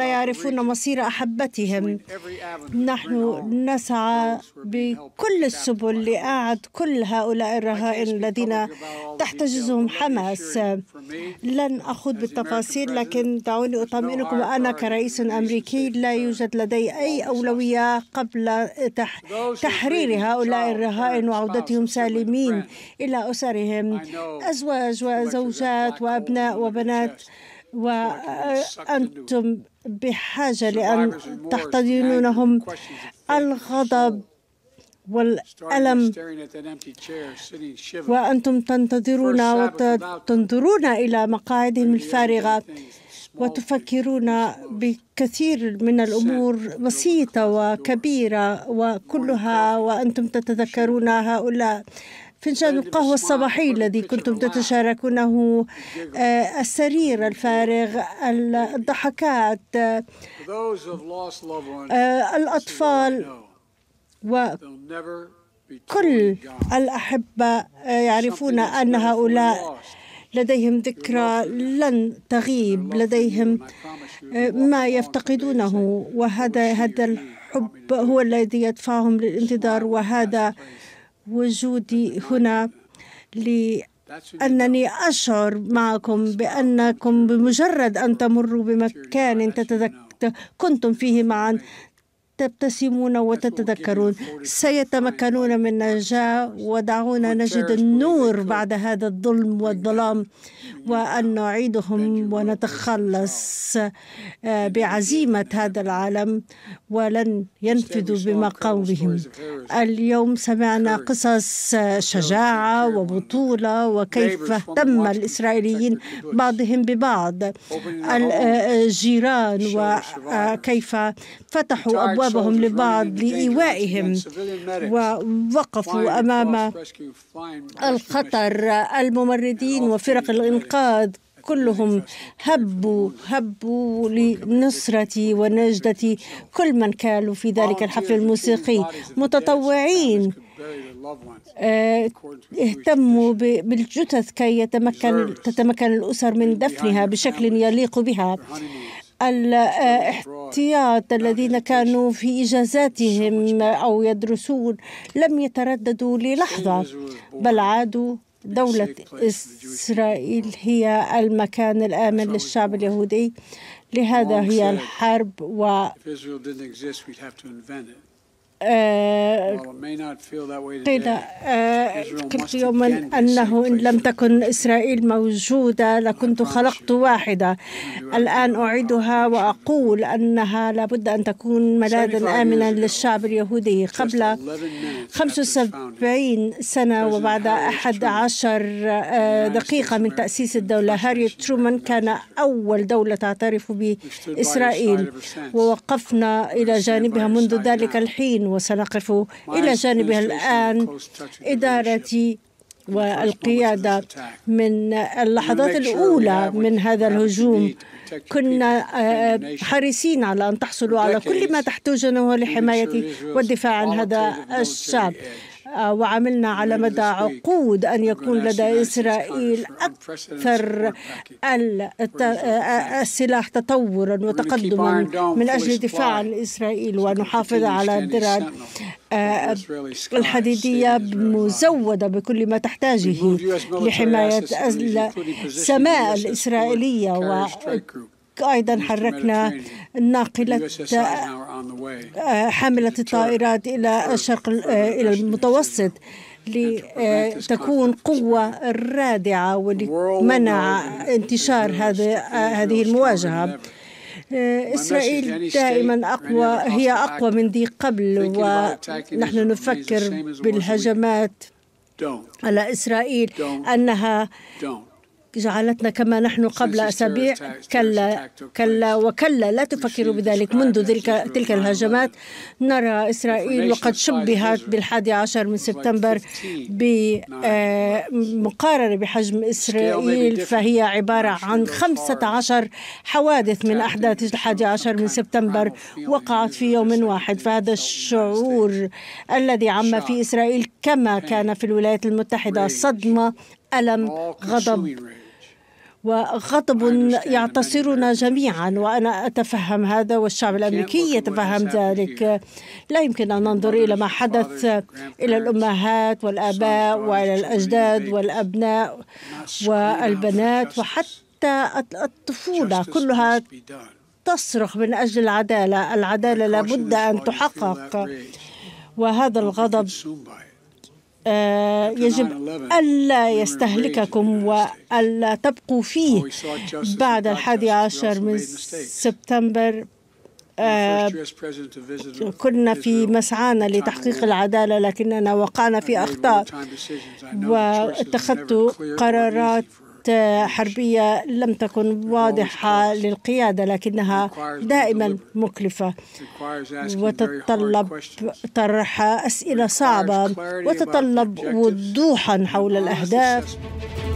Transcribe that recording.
لا يعرفون مصير أحبتهم نحن نسعى بكل السبل لاعد كل هؤلاء الرهائن الذين تحتجزهم حماس لن أخوض بالتفاصيل لكن دعوني أطمئنكم أنا كرئيس أمريكي لا يوجد لدي أي أولوية قبل تحرير هؤلاء الرهائن وعودتهم سالمين إلى أسرهم أزواج وزوجات وأبناء وبنات وأنتم بحاجة لأن تحتضنونهم الغضب والألم وأنتم تنتظرون وتنظرون إلى مقاعدهم الفارغة وتفكرون بكثير من الأمور بسيطة وكبيرة وكلها وأنتم تتذكرون هؤلاء فنجان القهوة الصباحي الذي كنتم تتشاركونه آه، السرير الفارغ الضحكات آه، آه، الأطفال وكل الأحبة يعرفون أن هؤلاء لديهم ذكرى لن تغيب لديهم ما يفتقدونه وهذا هذا الحب هو الذي يدفعهم للانتظار وهذا وجودي هنا لأنني أشعر معكم بأنكم بمجرد أن تمروا بمكان تتذكر كنتم فيه معا تبتسمون وتتذكرون سيتمكنون من النجاة ودعونا نجد النور بعد هذا الظلم والظلام وأن نعيدهم ونتخلص آه، بعزيمة هذا العالم ولن ينفذوا بمقامهم اليوم سمعنا قصص آه، شجاعة وبطولة وكيف اهتم الإسرائيليين بعضهم ببعض الجيران آه، وكيف فتحوا أبواب خطابهم لبعض لإيوائهم ووقفوا أمام الخطر الممرضين وفرق الإنقاذ كلهم هبوا هبوا لنصرة ونجدة كل من كانوا في ذلك الحفل الموسيقي متطوعين آه، اهتموا بالجثث كي يتمكن تتمكن الأسر من دفنها بشكل يليق بها الاحتياط الذين كانوا في إجازاتهم أو يدرسون لم يترددوا للحظة بل عادوا دولة إسرائيل هي المكان الآمن للشعب اليهودي لهذا هي الحرب و آه، قيل آه، قلت يوما أنه إن لم تكن إسرائيل موجودة لكنت خلقت واحدة الآن أعيدها وأقول أنها لابد أن تكون ملاذا آمنا للشعب اليهودي قبل 75 سنة وبعد 11 آه، دقيقة من تأسيس الدولة هاري ترومان كان أول دولة تعترف بإسرائيل ووقفنا إلى جانبها منذ ذلك الحين وسنقف إلى جانبها الآن إدارتي والقيادة من اللحظات الأولى من هذا الهجوم كنا آه، حريصين على أن تحصلوا على كل ما تحتاجونه لحماية والدفاع عن هذا الشعب آه، وعملنا على مدى عقود أن يكون لدى إسرائيل أكثر آه، آه، السلاح تطورا وتقدما من أجل الدفاع عن إسرائيل ونحافظ على الدرع الحديدية مزودة بكل ما تحتاجه لحماية السماء الإسرائيلية و أيضا حركنا ناقلة آه، حاملة الطائرات إلى الشرق آه، إلى المتوسط لتكون آه، قوة رادعة ولمنع انتشار هذه المواجهة إسرائيل دائما أقوى هي أقوى من ذي قبل ونحن نفكر بالهجمات على إسرائيل أنها جعلتنا كما نحن قبل أسابيع كلا كلا وكلا لا تفكروا بذلك منذ تلك, تلك الهجمات نرى إسرائيل وقد شبهت بالحادي عشر من سبتمبر بمقارنة آه، بحجم إسرائيل فهي عبارة عن 15 حوادث من أحداث الحادي عشر من سبتمبر وقعت في يوم واحد فهذا الشعور الذي عم في إسرائيل كما كان في الولايات المتحدة صدمة ألم غضب وغضب يعتصرنا جميعا وأنا أتفهم هذا والشعب الأمريكي يتفهم ذلك لا يمكن أن ننظر إلى ما حدث إلى الأمهات والآباء وإلى الأجداد والأبناء والبنات وحتى الطفولة كلها تصرخ من أجل العدالة العدالة لابد أن تحقق وهذا الغضب آه، يجب ألا يستهلككم وألا تبقوا فيه بعد الحادي عشر من سبتمبر آه، كنا في مسعانا لتحقيق العدالة لكننا وقعنا في أخطاء واتخذت قرارات خطوات حربية لم تكن واضحة للقيادة لكنها دائما مكلفة وتتطلب طرح أسئلة صعبة وتتطلب وضوحا حول الأهداف